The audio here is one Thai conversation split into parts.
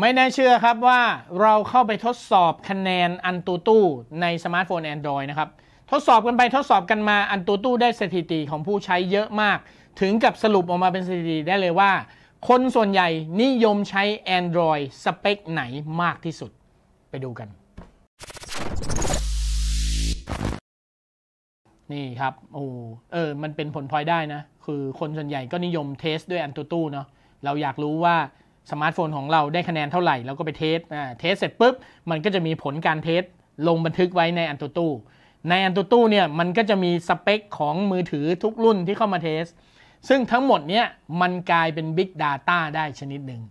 ไม่น่าเชื่อครับว่าเราเข้าไปทดสอบคะแนนอันตูตู้ในสมาร์ทโฟน Android นะครับ ทดสอบกันไปทดสอบกันมาอันตูตู้ได้สถิติของผู้ใช้เยอะมาก ถึงกับสรุปออกมาเป็นสถิติได้เลยว่า คนส่วนใหญ่นิยมใช้ Android สเปคไหนมากที่สุด ไปดูกัน นี่ครับโอ้เออมันเป็นผลพลอยได้นะ คือคนส่วนใหญ่ก็นิยมเทสด้วยอันตูตู้เนาะเราอยากรู้ว่าสมาร์ทโฟนของเราได้คะแนนเท่าไหร่เราก็ไปเทสเทสเสร็จปุ๊บ มันก็จะมีผลการเทสลงบันทึกไว้ในอันตุตู้ในอันตุตู้เนี่ยมันก็จะมีสเปคของมือถือทุกรุ่นที่เข้ามาเทส ซึ่งทั้งหมดเนี่ยมันกลายเป็น Big Data ได้ชนิดหนึ่ง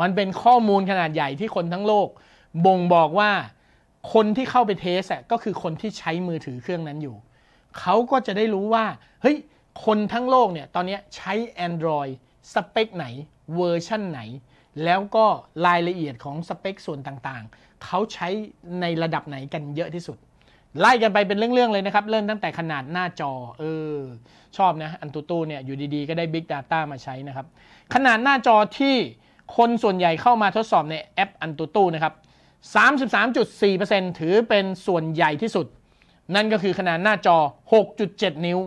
มันเป็นข้อมูลขนาดใหญ่ที่คนทั้งโลก บ่งบอกว่าคนที่เข้าไปเทสก็คือคนที่ใช้มือถือเครื่องนั้นอยู่ เขาก็จะได้รู้ว่าเฮ้ยคนทั้งโลกเนี่ยตอนนี้ใช้ Android สเปคไหนเวอร์ชั่นไหนแล้วก็รายละเอียดของสเปคส่วนต่างๆ เขาใช้ในระดับไหนกันเยอะที่สุด ไล่กันไปเป็นเรื่อง ๆ เลยนะครับ เริ่มตั้งแต่ขนาดหน้าจอเออชอบนะอันตูตูเนี่ยอยู่ดีๆ ก็ได้ Big Data มาใช้นะครับ ขนาดหน้าจอที่คนส่วนใหญ่เข้ามาทดสอบในแอปอันตูตูนะครับ33.4%ถือเป็นส่วนใหญ่ที่สุด นั่นก็คือขนาดหน้าจอ 6.7 นิ้ว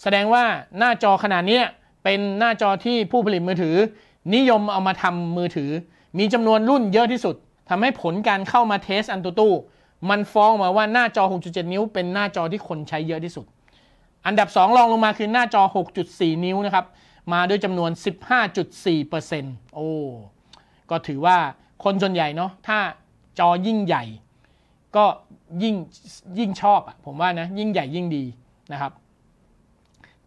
แสดงว่าหน้าจอขนาดนี้เป็นหน้าจอที่ผู้ผลิตมือถือนิยมเอามาทำมือถือมีจำนวนรุ่นเยอะที่สุดทำให้ผลการเข้ามาเทสอันตุตู้มันฟ้องมาว่าหน้าจอ 6.7 นิ้วเป็นหน้าจอที่คนใช้เยอะที่สุด อันดับ2รองลงมาคือหน้าจอ 6.4 นิ้วนะครับมาด้วยจำนวน 15.4%โอ้ก็ถือว่าคนส่วนใหญ่เนาะถ้าจอยิ่งใหญ่ ก็ยิ่งยิ่งชอบอะผมว่านะยิ่งใหญ่ยิ่งดีนะครับ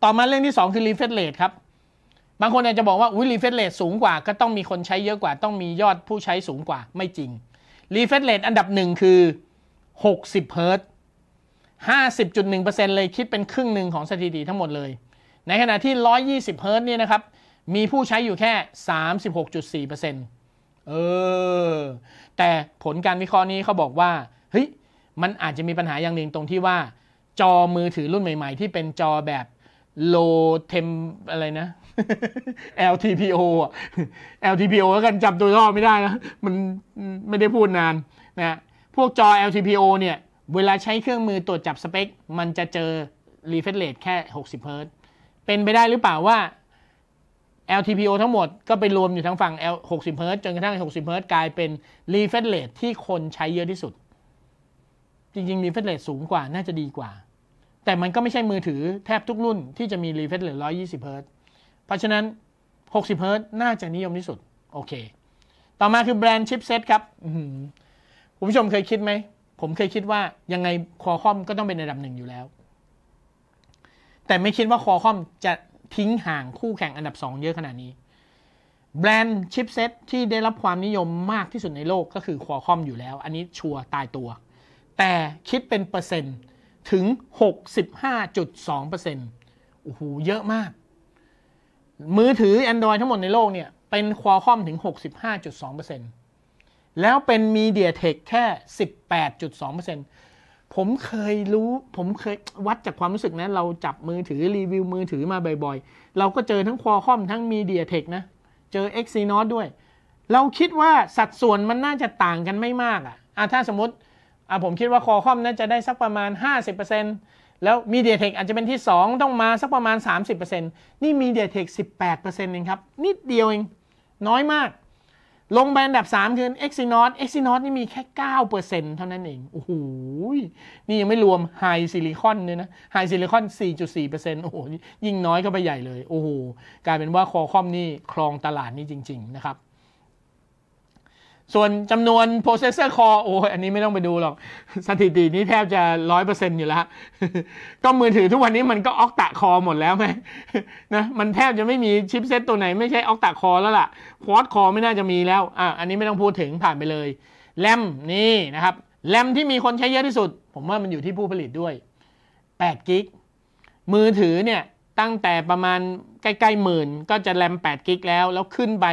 ต่อมาเรื่องที่ 2 คือ refresh rate ครับบางคนอาจจะบอกว่าอุ้ยรีเฟรชเรทสูงกว่าก็ต้องมีคนใช้เยอะกว่า ต้องมียอดผู้ใช้สูงกว่า ไม่จริง รีเฟรชเรทอันดับหนึ่งคือ 60 เฮิร์ตหห้าสิบจุดนึ่งเปอร์์เเซ็นตลยคิดเป็นครึ่งหนึ่งของสถิติทั้งหมดเลย ในขณะที่ 120 เฮิร์ตเนี่ยนะครับ มีผู้ใช้อยู่แค่สสสามิบหกจุดี่เเปอร์ซ็นต์เออแต่ผลการวิเคราะห์นี้เขาบอกว่าเฮ้ยมันอาจจะมีปัญหาอย่างหนึ่งตรงที่ว่า จอมือถือรุ่นใหม่ๆ ที่เป็นจอแบบโลเทมอะไรนะ LTPO อ่ะ LTPO แล้วกันจำตัวย่อไม่ได้นะ มันไม่ได้พูดนานนะพวกจอ LTPO เนี่ย เวลาใช้เครื่องมือตรวจจับสเปค มันจะเจอ refresh rate แค่ 60 h z เป็นไปได้หรือเปล่าว่า LTPO ทั้งหมดก็ไปรวมอยู่ทั้งฝั่ง L 60 h z จนกระทั่ง 60 h z กลายเป็น refresh rate ที่คนใช้เยอะที่สุด จริงๆ refresh rate สูงกว่าน่าจะดีกว่าแต่มันก็ไม่ใช่มือถือแทบทุกรุ่นที่จะมีรีเฟรชเลรอ120เฮิร์ตเพราะฉะนั้น60เฮิร์ตน่าจะนิยมที่สุด โอเค ต่อมาคือแบรนด์ชิปเซตครับคุณผู้ชมเคยคิดไหม ผมเคยคิดว่ายังไงคอคอมก็ต้องเป็นันดับหนึ่งอยู่แล้ว แต่ไม่คิดว่าคอคอมจะทิ้งห่างคู่แข่งอันดับ 2 เยอะขนาดนี้แบรนด์ชิปเซตที่ได้รับความนิยมมากที่สุดในโลกก็คือคอคอมอยู่แล้ว อันนี้ชัวร์ตายตัว แต่คิดเป็นเปอร์เซ็นต์ถึง 65.2%โอ้โหเยอะมาก มือถือ Android ทั้งหมดในโลกเนี่ย เป็นควอคอมถึง 65.2%แล้วเป็น MediaTek แค่ 18.2%ผมเคยรู้ ผมเคยวัดจากความรู้สึกนะเราจับมือถือรีวิวมือถือมาบ่อยๆ เราก็เจอทั้งควอคอมทั้ง MediaTek นะ เจอ Exynos ด้วย เราคิดว่าสัดส่วนมันน่าจะต่างกันไม่มากอะ่ะ ถ้าสมมติอ่ะผมคิดว่าคอคอมน่าจะได้สักประมาณ 50%แล้วมีเดียเทคอาจจะเป็นที่ 2 ต้องมาสักประมาณ 30%นี่ม m เ d i a t e k 18%เองครับ นิดเดียวเอง น้อยมาก ลงแบรนดับ3 คือ Exynos Exynos นี่มีแค่9%เเท่านั้นเอง โอ้โห นี่ยังไม่รวมไฮซิลิคอนเนี่ยนะไฮซิลิคอน o 4.4%โอ้โห ยิ่งน้อยเข้าไปใหญ่เลย โอ้โหกลายเป็นว่าคอคอมนี่ ครองตลาดนี้จริงๆนะครับส่วนจำนวน processor core โอ้อันนี้ไม่ต้องไปดูหรอก สถิตินี้แทบจะร้อยเปอร์เซ็นต์อยู่แล้วก็มือถือทุกวันนี้มันก็ออกตะคอหมดแล้วไหมนะมันแทบจะไม่มีชิปเซตตัวไหนไม่ใช่ออกตะคอแล้วล่ะควอดคอไม่น่าจะมีแล้วอ่ะอันนี้ไม่ต้องพูดถึงผ่านไปเลยแรมนี่นะครับแรมที่มีคนใช้เยอะที่สุด ผมว่ามันอยู่ที่ผู้ผลิตด้วย8กิกมือถือเนี่ยตั้งแต่ประมาณใกล้ ๆหมื่นก็จะแรม8กิกแล้วแล้วขึ้นไป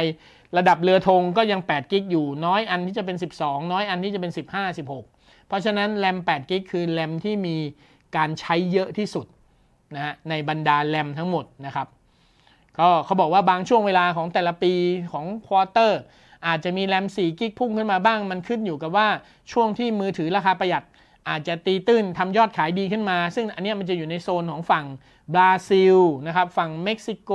ระดับเรือธงก็ยัง 8 กิกอยู่ น้อยอันที่จะเป็น 12 น้อยอันที่จะเป็น 15 16 เพราะฉะนั้น แรม8กิก คือแรมที่มีการใช้เยอะที่สุดนะฮะ ในบรรดาแรมทั้งหมดนะครับ ก็เขาบอกว่าบางช่วงเวลาของแต่ละปีของควอเตอร์ อาจจะมีแรม4กิกพุ่งขึ้นมาบ้าง มันขึ้นอยู่กับว่าช่วงที่มือถือราคาประหยัด อาจจะตีตื้นทำยอดขายดีขึ้นมา ซึ่งอันนี้มันจะอยู่ในโซนของฝั่งบราซิลนะครับ ฝั่งเม็กซิโก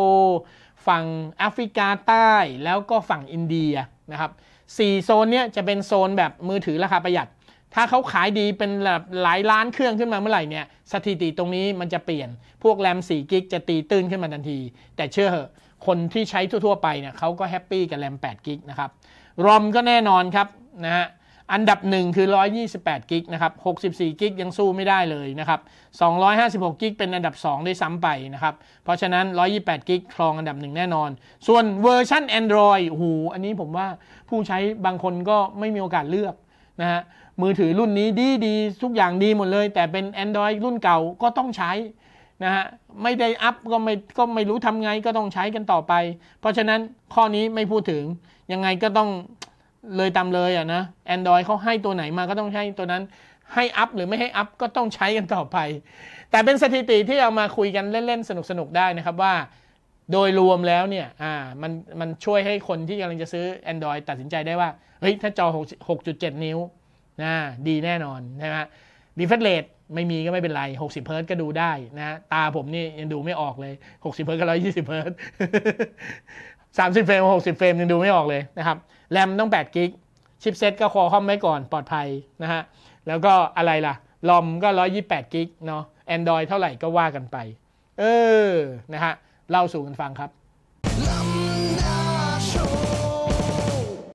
ฝั่งแอฟริกาใต้แล้วก็ฝั่งอินเดียนะครับสี่โซนเนี้ยจะเป็นโซนแบบมือถือราคาประหยัด ถ้าเขาขายดีเป็นแบบหลายล้านเครื่องขึ้นมาเมื่อไหร่เนี่ยสถิติตรงนี้มันจะเปลี่ยน พวกแรม 4 กิกจะตีตื้นขึ้นมาทันที แต่เชื่อเหอะ คนที่ใช้ทั่วๆ ไปเนี่ยเขาก็แฮปปี้กับแรม 8 กิกนะครับรอมก็แน่นอนครับนะฮะอันดับหนึ่งคือ128กิกนะครับ64กิกยังสู้ไม่ได้เลยนะครับ256กิกเป็นอันดับ 2 ได้ซ้ำไปนะครับ เพราะฉะนั้น128กิกครองอันดับหนึ่งแน่นอน ส่วนเวอร์ชัน Android หูอันนี้ผมว่าผู้ใช้บางคนก็ไม่มีโอกาสเลือกนะฮะ มือถือรุ่นนี้ดีดีทุกอย่างดีหมดเลย แต่เป็น Android รุ่นเก่าก็ต้องใช้นะฮะ ไม่ได้อัพก็ไม่ก็ไม่รู้ทำไงก็ต้องใช้กันต่อไป เพราะฉะนั้นข้อนี้ไม่พูดถึง ยังไงก็ต้องเลยตามเลยอ่ะนะ Android เขาให้ตัวไหนมาก็ต้องใช้ตัวนั้น ให้อัพหรือไม่ให้อัพก็ต้องใช้กันต่อไป แต่เป็นสถิติที่เอามาคุยกันเล่นๆ สนุกๆ ได้นะครับว่า โดยรวมแล้วเนี่ย อ่า มันมันช่วยให้คนที่กำลังจะซื้อ Android ตัดสินใจได้ว่า เฮ้ย ถ้าจอ6.7นิ้ว นะ ดีแน่นอนใช่ไหมรีเฟรเรทไม่มีก็ไม่เป็นไร 60เฮิร์ก็ดูได้นะ ตาผมนี่ยังดูไม่ออกเลย60เฮิร์กับ120เฮิร์ต30เฟรม60เฟรมยังดูไม่ออกเลยนะครับแรมต้อง8กิกชิปเซ็ตก็คอคอมไว้ก่อนปลอดภัยนะฮะแล้วก็อะไรล่ะลอมก็128กิกเนาะ Android เท่าไหร่ก็ว่ากันไป เออนะฮะเล่าสู่กันฟังครับ